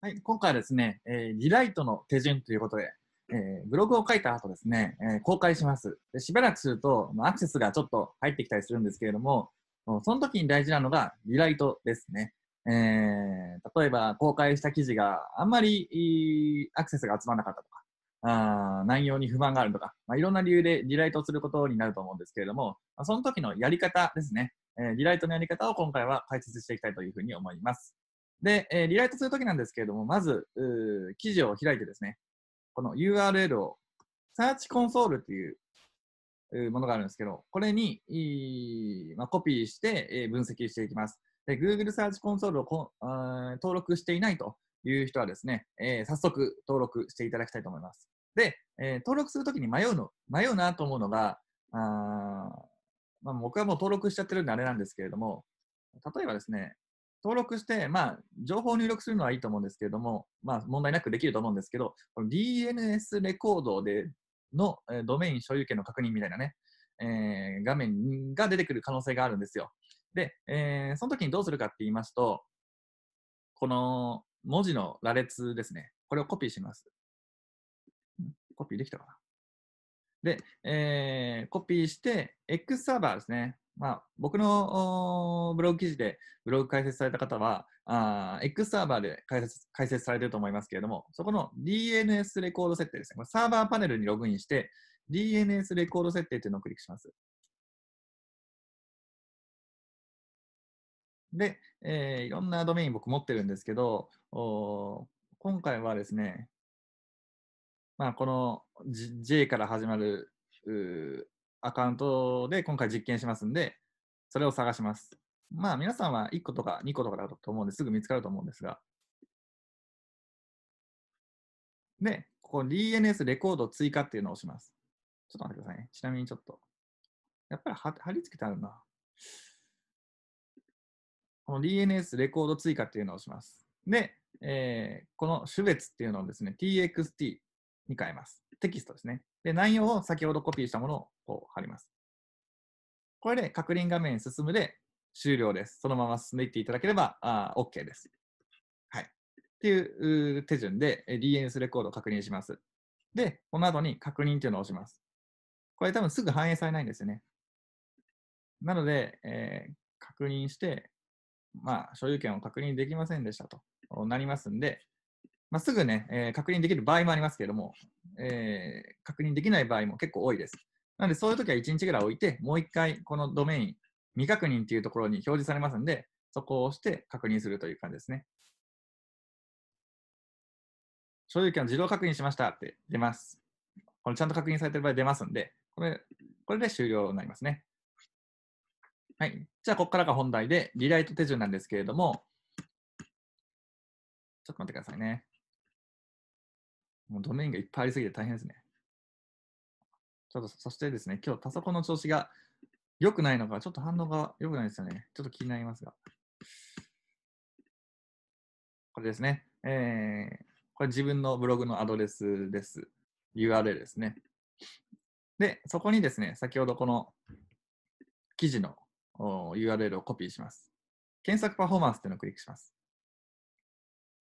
はい、今回はですね、えー、リライトの手順ということで、えー、ブログを書いた後ですね、えー、公開しますで。しばらくすると、まあ、アクセスがちょっと入ってきたりするんですけれども、その時に大事なのがリライトですね。えー、例えば公開した記事があんまりアクセスが集まらなかったとか、あ内容に不満があるとか、まあ、いろんな理由でリライトすることになると思うんですけれども、その時のやり方ですね、えー、リライトのやり方を今回は解説していきたいというふうに思います。で、えー、リライトするときなんですけれども、まず、記事を開いてですね、この URL を、サーチコンソールというものがあるんですけど、これに、まあ、コピーして、えー、分析していきます。で、Google サーチコンソールをこん、登録していないという人はですね、えー、早速登録していただきたいと思います。で、えー、登録するときに迷うの、迷うなと思うのが、あまあ、僕はもう登録しちゃってるんであれなんですけれども、例えばですね、登録して、まあ、情報を入力するのはいいと思うんですけれども、まあ、問題なくできると思うんですけど、DNS レコードでの、えドメイン所有権の確認みたいなね、えー、画面が出てくる可能性があるんですよ。で、えー、その時にどうするかって言いますと、この文字の羅列ですね。これをコピーします。コピーできたかなで、えー、コピーして、X サーバーですね。まあ、僕のブログ記事でブログ解説された方は、あ X サーバーで解説解説されてると思いますけれども、そこの DNS レコード設定ですね。これサーバーパネルにログインして、DNS レコード設定というのをクリックします。で、えー、いろんなドメイン僕持ってるんですけど、お今回はですね、まあ、この J から始まるアカウントで今回実験しますんで、それを探します。まあ皆さんは1個とか2個とかだと思うんですぐ見つかると思うんですが。で、ここ DNS レコード追加っていうのを押します。ちょっと待ってくださいね。ちなみにちょっと。やっぱり貼り付けてあるな。この DNS レコード追加っていうのを押します。で、えー、この種別っていうのをですね、txt に変えます。テキストですね。で、内容を先ほどコピーしたものをこう貼ります。これで確認画面進むで終了です。そのまま進んでいっていただければあ OK です。はい。っていう手順で DNS レコードを確認します。で、この後に確認というのを押します。これ多分すぐ反映されないんですよね。なので、えー、確認して、まあ、所有権を確認できませんでしたとなりますんで、まあ、すぐね、えー、確認できる場合もありますけれども、えー、確認できない場合も結構多いです。なので、そういう時は1日ぐらい置いて、もう1回、このドメイン、未確認というところに表示されますので、そこを押して確認するという感じですね。所有権を自動確認しましたって出ます。このちゃんと確認されている場合出ますんで、これ、これで終了になりますね。はい。じゃあ、ここからが本題で、リライト手順なんですけれども、ちょっと待ってくださいね。もうドメインがいっぱいありすぎて大変ですね。ちょっと、そしてですね、今日パソコンの調子が良くないのか、ちょっと反応が良くないですよね。ちょっと気になりますが。これですね。えー、これ自分のブログのアドレスです。URL ですね。で、そこにですね、先ほどこの記事の URL をコピーします。検索パフォーマンスっていうのをクリックします。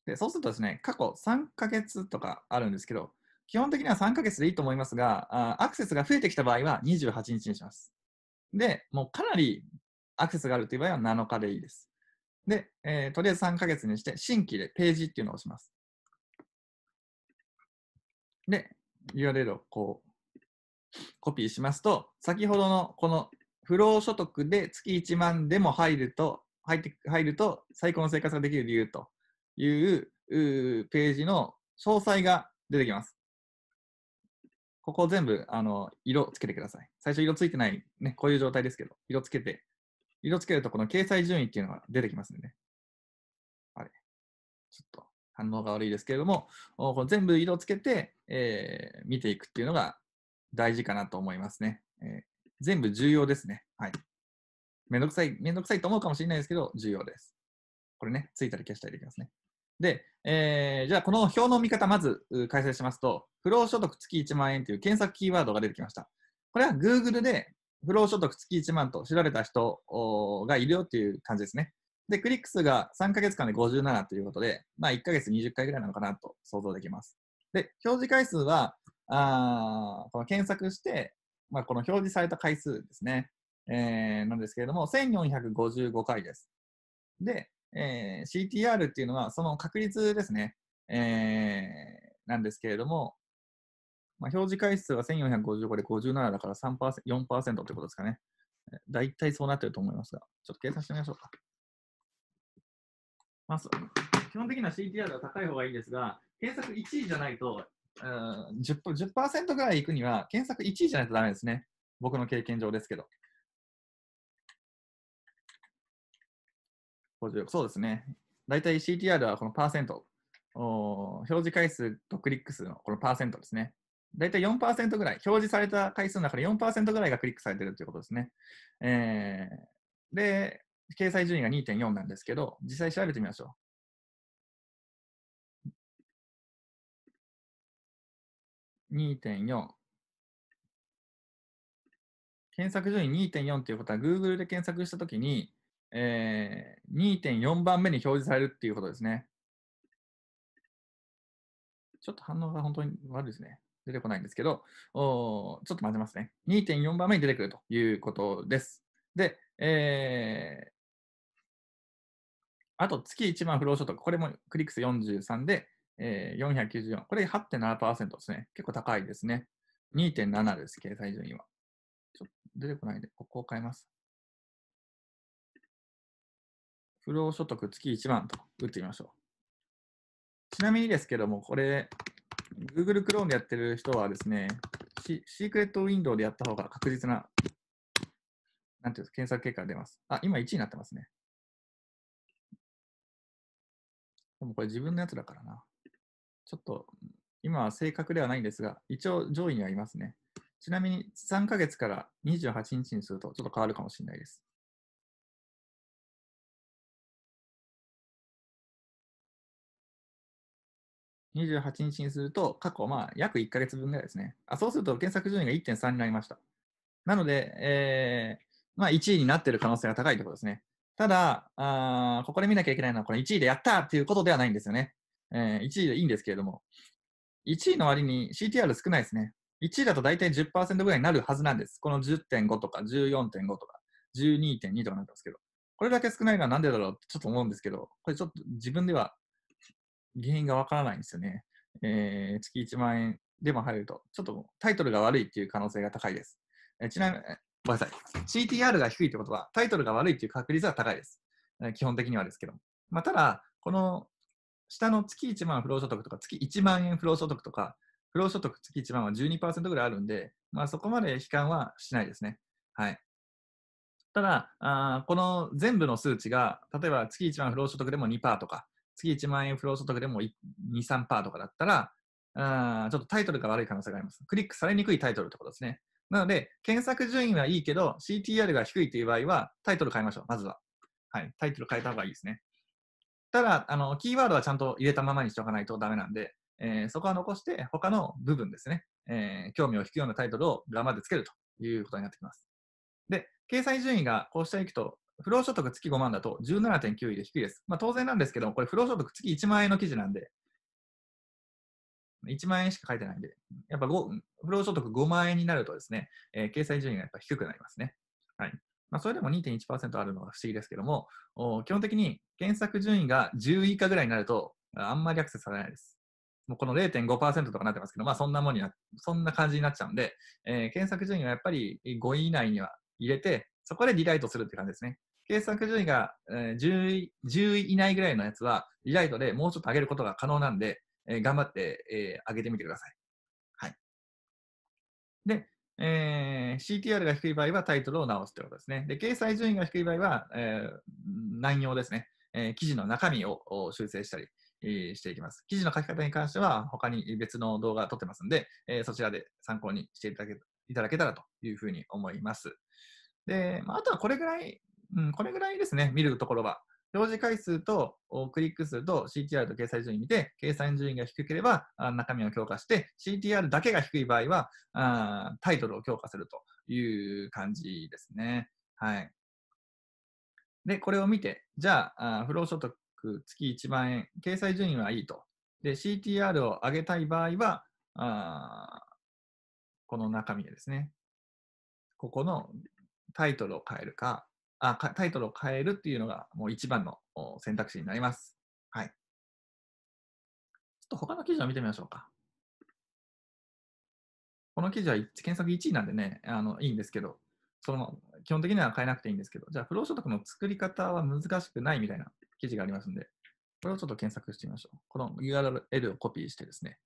で、そうするとですね、過去3ヶ月とかあるんですけど、基本的には3ヶ月でいいと思いますが、あアクセスが増えてきた場合は28日にします。で、もうかなりアクセスがあるという場合は7日でいいです。で、えー、とりあえず3ヶ月にして、新規でページっていうのを押します。で、URL をこう、コピーしますと、先ほどのこの不労所得で月1万でも入ると、入って入ると最高の生活ができる理由というページの詳細が出てきます。ここ全部あの色つけてください。最初色ついてない、ね、こういう状態ですけど、色つけて、色つけるとこの掲載順位っていうのが出てきますんでね。あれ、ちょっと反応が悪いですけれども、この全部色つけて、えー、見ていくっていうのが大事かなと思いますね。えー、全部重要ですね。はい。めんどくさい、めんどくさいと思うかもしれないですけど、重要です。これね、ついたり消したりできますね。で、えー、じゃあこの表の見方、まず解説しますと、不労所得月1万円という検索キーワードが出てきました。これは Google で不労所得月1万と調べた人がいるよっていう感じですね。で、クリック数が3ヶ月間で57ということで、まあ1ヶ月20回ぐらいなのかなと想像できます。で、表示回数は、あこの検索して、まあ、この表示された回数ですね、えー、なんですけれども、1455回です。で、えー、CTR っていうのはその確率ですね、えー、なんですけれども、まあ、表示回数が1455で57だから3%、4%ってことですかね。大体そうなってると思いますが、ちょっと計算してみましょうか。まあ、基本的には CTR は高い方がいいですが、検索1位じゃないと、うん、10%, 10ぐらいいくには、検索1位じゃないとダメですね。僕の経験上ですけど。そうですね。大体 CTR はこのパーセント。表示回数とクリック数のこのパーセントですね。大体4%ぐらい、表示された回数の中で4%ぐらいがクリックされてるということですね。えー、で、掲載順位が2.4なんですけど、実際調べてみましょう。2.4検索順位2.4ということは Google で検索したときにえー、2.4番目に表示されるっていうことですね。ちょっと反応が本当に悪いですね。出てこないんですけど、おちょっと待ちますね。2.4番目に出てくるということです。で、えー、あと月1万不労所得、これもクリックス43で、えー、494、これ8.7%ですね。結構高いですね。2.7です、掲載順位は。ちょっと出てこないんで、ここを変えます。不労所得月1万と打ってみましょう。ちなみにですけども、これ、Google Chrome でやってる人はですね、シークレットウィンドウでやった方が確実な、なんていう検索結果が出ます。あ、今1位になってますね。でもこれ自分のやつだからな。ちょっと、今は正確ではないんですが、一応上位にはいますね。ちなみに3ヶ月から28日にするとちょっと変わるかもしれないです。28日にすると、過去、まあ、約1ヶ月分ぐらいですね。あそうすると、検索順位が1.3になりました。なので、えー、まあ、1位になっている可能性が高いとことですね。ただあ、ここで見なきゃいけないのは、これ1位でやったっていうことではないんですよね。えー、1位でいいんですけれども、1位の割に CTR 少ないですね。1位だと大体10%ぐらいになるはずなんです。この10.5とか14.5とか12.2とかなんですけど。これだけ少ないのはなんでだろうってちょっと思うんですけど、これちょっと自分では原因がわからないんですよね。えー、月1万円でも入ると、ちょっとタイトルが悪いっていう可能性が高いです。えー、ちなみに、ごめんなさい。CTR が低いってことは、タイトルが悪いっていう確率は高いです。えー、基本的にはですけどまあ、ただ、この下の月1万不労所得とか、月1万円不労所得とか、不労所得月1万は12%ぐらいあるんで、まあ、そこまで悲観はしないですね。はい。ただ、あこの全部の数値が、例えば月1万不労所得でも2%とか、月1万円フロー所得でも2、3%とかだったら、あちょっとタイトルが悪い可能性があります。クリックされにくいタイトルってことですね。なので、検索順位はいいけど、CTR が低いという場合は、タイトル変えましょう、まずは。はい、タイトル変えた方がいいですね。ただ、あの、キーワードはちゃんと入れたままにしておかないとダメなんで、えー、そこは残して、他の部分ですね、えー、興味を引くようなタイトルを裏までつけるということになってきます。で、掲載順位がこうしていくと、不労所得月5万だと17.9位で低いです。まあ、当然なんですけど、これ不労所得月1万円の記事なんで、1万円しか書いてないんで、やっぱ不労所得5万円になるとですね、えー、掲載順位がやっぱ低くなりますね。はい。まあ、それでも2.1%あるのは不思議ですけども、基本的に検索順位が10位以下ぐらいになると、あんまりアクセスされないです。もうこの0.5%とかなってますけど、まあそんなもんにな、そんな感じになっちゃうんで、えー、検索順位はやっぱり5位以内には入れて、そこでリライトするって感じですね。検索順位が、えー、10, 位10位以内ぐらいのやつは、リライトでもうちょっと上げることが可能なんで、えー、頑張って、えー、上げてみてください。はい。で、えー、CTR が低い場合はタイトルを直すということですね。で、掲載順位が低い場合は、えー、内容ですね、えー。記事の中身を修正したり、えー、していきます。記事の書き方に関しては、他に別の動画を撮ってますんで、えー、そちらで参考にしていただけいただけたらというふうに思います。で、あとはこれぐらい、うん、これぐらいですね、見るところは。表示回数とクリック数と CTR と掲載順位見て、掲載順位が低ければ中身を強化して、CTR だけが低い場合はあタイトルを強化するという感じですね。はい。で、これを見て、じゃあ、あ不労所得月1万円、掲載順位はいいと。で、CTR を上げたい場合は、あこの中身ですね。ここのタイトルを変えるか、あタイトルを変えるっていうのがもう一番の選択肢になります。はい。ちょっと他の記事を見てみましょうか。この記事は検索1位なんでね、あのいいんですけど、その基本的には変えなくていいんですけど、じゃあ、不労所得の作り方は難しくないみたいな記事がありますんで、これをちょっと検索してみましょう。この URL をコピーしてですね、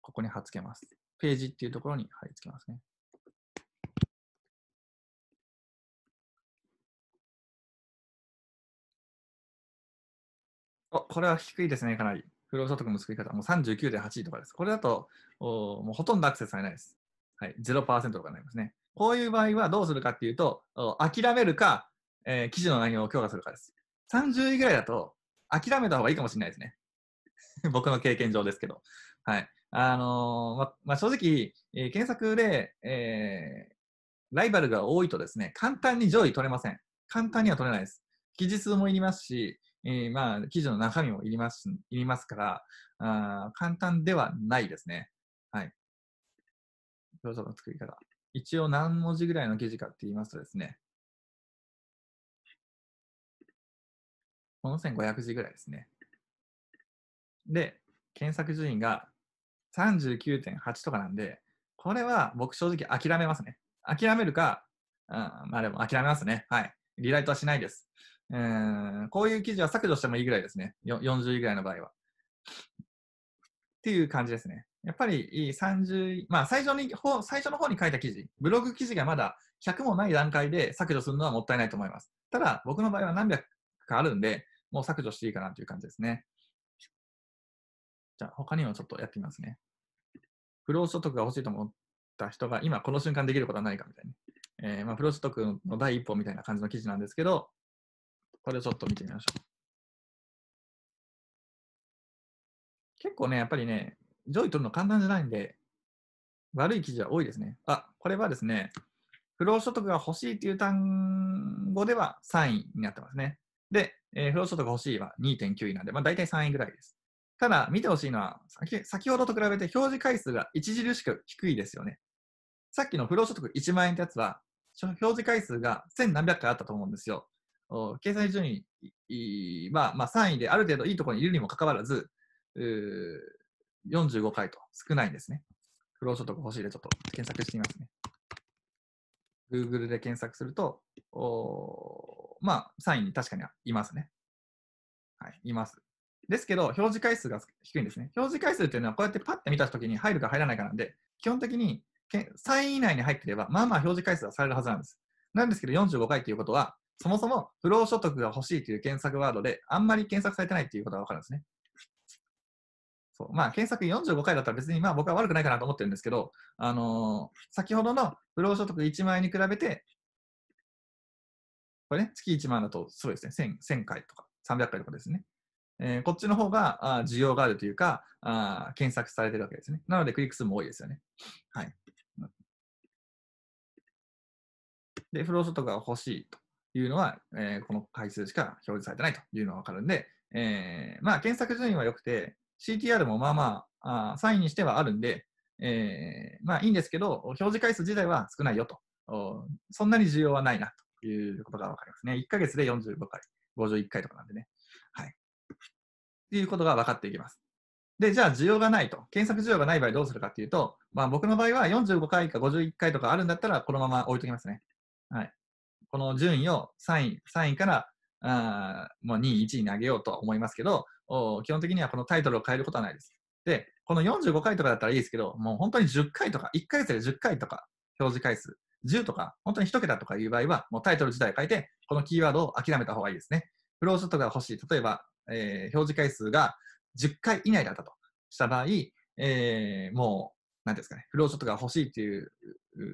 ここに貼っつけます。ページっていうところに貼り付けますね。お、これは低いですね、かなり。不労所得の作り方、もう39.8位とかです。これだと、おもうほとんどアクセスされないです。はい、0%とかになりますね。こういう場合はどうするかっていうと、諦めるか、えー、記事の内容を強化するかです。30位ぐらいだと、諦めた方がいいかもしれないですね。僕の経験上ですけど。はい。あのー、ま、まあ、正直、えー、検索で、えー、ライバルが多いとですね、簡単に上位取れません。簡単には取れないです。記事数もいりますし、えー、まあ、記事の中身もいります、いりますから、あ簡単ではないですね。はい。表情の作り方。一応何文字ぐらいの記事かって言いますとですね、この1500字ぐらいですね。で、検索順位が39.8とかなんで、これは僕正直諦めますね。諦めるか、うん、まあでも諦めますね。はい。リライトはしないです。えこういう記事は削除してもいいぐらいですね。40位ぐらいの場合は。っていう感じですね。やっぱり30、まあ最初に、最初の方に書いた記事、ブログ記事がまだ100もない段階で削除するのはもったいないと思います。ただ、僕の場合は何百かあるんで、もう削除していいかなという感じですね。じゃあ他にもちょっとやってみますね。不労所得が欲しいと思った人が今この瞬間できることはないかみたいな。えー、まあ、プ所得の第一歩みたいな感じの記事なんですけど、これちょっと見てみましょう。結構ね、やっぱりね、上位取るの簡単じゃないんで、悪い記事は多いですね。あ、これはですね、不労所得が欲しいという単語では3位になってますね。で、えー、不労所得が欲しいは2.9位なんで、まあ、大体3位ぐらいです。ただ、見てほしいのは先、先ほどと比べて表示回数が著しく低いですよね。さっきの不労所得1万円ってやつは、表示回数が1000何百回あったと思うんですよ。掲載順位、まあ、まあ3位である程度いいところにいるにもかかわらず、45回と少ないんですね。不労所得欲しいでちょっと検索してみますね。Google で検索すると、まあ、3位に確かにいますね。はい、います。ですけど、表示回数が低いんですね。表示回数っていうのは、こうやってパッて見たときに入るか入らないかなんで、基本的に3位以内に入ってれば、まあまあ表示回数はされるはずなんです。なんですけど、45回っていうことは、そもそも不労所得が欲しいという検索ワードであんまり検索されてないっていうことがわかるんですね。そうまあ、検索45回だったら別にまあ僕は悪くないかなと思ってるんですけど、あのー、先ほどの不労所得1万円に比べて、これね、月1万だとそうですね1000、1000回とか300回とかですね。えー、こっちの方があ需要があるというかあ、検索されてるわけですね。なのでクリック数も多いですよね。はい。で、不労所得が欲しいと。いうのは、えー、この回数しか表示されてないというのがわかるんで、えー、まあ、検索順位は良くて、CTR もまあまあ、あ3位にしてはあるんで、えー、まあいいんですけど、表示回数自体は少ないよと。そんなに需要はないなということがわかりますね。1ヶ月で45回、51回とかなんでね。はい。ということが分かっていきます。で、じゃあ需要がないと。検索需要がない場合どうするかっていうと、まあ僕の場合は45回か51回とかあるんだったらこのまま置いときますね。はい。この順位を3位、3位からあもう2位、1位に上げようとは思いますけど、基本的にはこのタイトルを変えることはないです。で、この45回とかだったらいいですけど、もう本当に10回とか、1ヶ月で10回とか、表示回数、10とか、本当に1桁とかいう場合は、もうタイトル自体を変えて、このキーワードを諦めた方がいいですね。フローショットが欲しい。例えば、えー、表示回数が10回以内だったとした場合、えー、もう、なんですかね、フローショットが欲しいっていう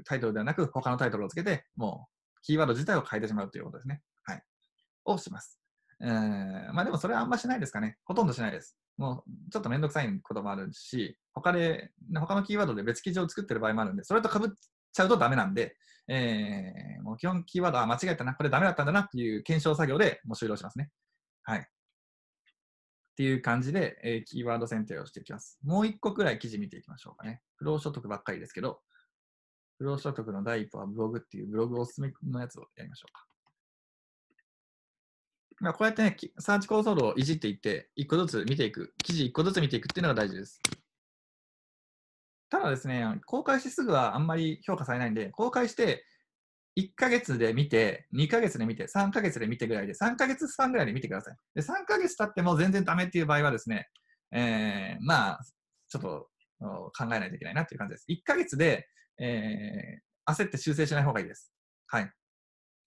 タイトルではなく、他のタイトルをつけて、もキーワード自体を変えてしまうということですね。はい。をします。えー、まあでもそれはあんましないですかね。ほとんどしないです。もうちょっとめんどくさいこともあるし、他で、他のキーワードで別記事を作ってる場合もあるんで、それとかぶっちゃうとダメなんで、えー、もう基本キーワードは間違えたな、これダメだったんだなっていう検証作業でもう終了しますね。はい。っていう感じで、えー、キーワード選定をしていきます。もう一個くらい記事見ていきましょうかね。不労所得ばっかりですけど、不労所得の第一歩はブログっていうブログおすすめのやつをやりましょうか。まあ、こうやってね、サーチ構ー度をいじっていって、一個ずつ見ていく、記事一個ずつ見ていくっていうのが大事です。ただですね、公開してすぐはあんまり評価されないんで、公開して1ヶ月で見て、2ヶ月で見て、3ヶ月で見てぐらいで、3ヶ月間ぐらいで見てください。で、3ヶ月経っても全然ダメっていう場合はですね、えー、まあ、ちょっと考えないといけないなっていう感じです。1ヶ月でえー、焦って修正しない方がいいです。はい。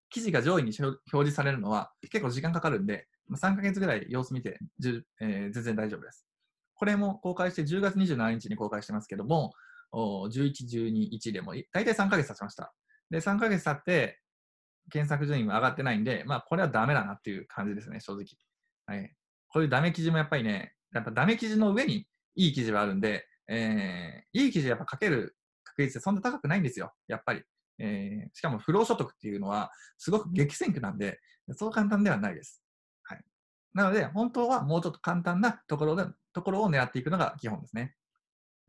記事が上位に表示されるのは結構時間かかるんで、3ヶ月ぐらい様子見て、えー、全然大丈夫です。これも公開して10月27日に公開してますけども、11、12、1でも大体3ヶ月経ちました。で、3ヶ月経って、検索順位も上がってないんで、まあ、これはダメだなっていう感じですね、正直。はい。こういうダメ記事もやっぱりね、やっぱダメ記事の上にいい記事はあるんで、えー、いい記事やっぱ書ける確率ってそんな高くないんですよ、やっぱり。えー、しかも不労所得っていうのはすごく激戦区なんで、そう簡単ではないです。はい。なので、本当はもうちょっと簡単なところで、ところを狙っていくのが基本ですね。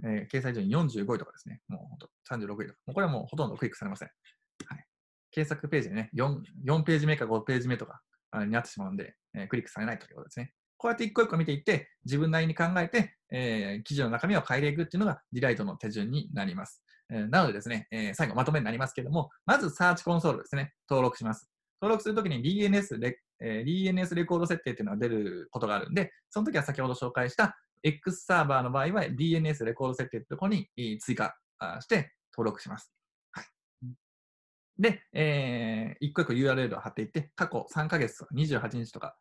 えー、掲載順位45位とかですね。もうほんと36位とか。もうこれはもうほとんどクリックされません。はい。検索ページでね、4, 4ページ目か5ページ目とかになってしまうんで、えー、クリックされないということですね。こうやって一個一個見ていって、自分なりに考えて、えー、記事の中身を変えていくっていうのが、ディライトの手順になります。えー、なのでですね、えー、最後まとめになりますけども、まずサーチコンソールですね、登録します。登録するときに DNS レ、え DNS レコード設定っていうのが出ることがあるんで、その時は先ほど紹介した X サーバーの場合は DNS レコード設定ってところに追加して登録します。はい、で、えー、一個一個 URL を貼っていって、過去3ヶ月とか28日とか、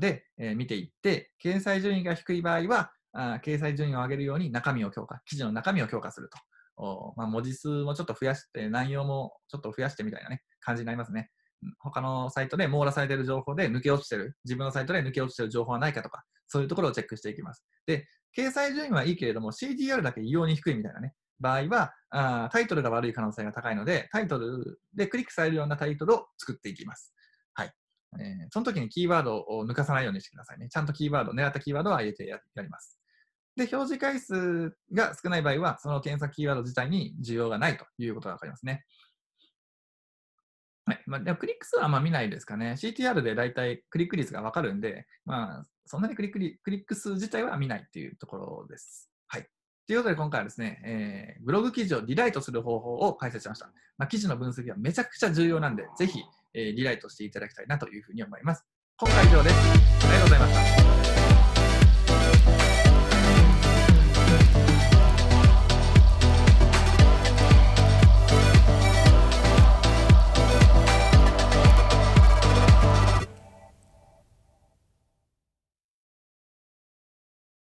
で、え見ていって、掲載順位が低い場合は、あ掲載順位を上げるように中身を強化、記事の中身を強化すると。おまあ、文字数もちょっと増やして、内容もちょっと増やしてみたいなね、感じになりますね。他のサイトで網羅されている情報で抜け落ちてる、自分のサイトで抜け落ちてる情報はないかとか、そういうところをチェックしていきます。で、掲載順位はいいけれども、c d r だけ異様に低いみたいなね、場合はあ、タイトルが悪い可能性が高いので、タイトルでクリックされるようなタイトルを作っていきます。えー、その時にキーワードを抜かさないようにしてくださいね。ちゃんとキーワード、狙ったキーワードは入れてやります。で、表示回数が少ない場合は、その検索キーワード自体に需要がないということがわかりますね。はい。まあ、でもクリック数はあんま見ないですかね。CTR でだいたいクリック率がわかるんで、まあ、そんなにクリッククリック数自体は見ないっていうところです。はい。ということで、今回はですね、えー、ブログ記事をリライトする方法を解説しました。まあ、記事の分析はめちゃくちゃ重要なんで、ぜひ、えリライトしていただきたいなというふうに思います。今回以上です。ありがとうございました。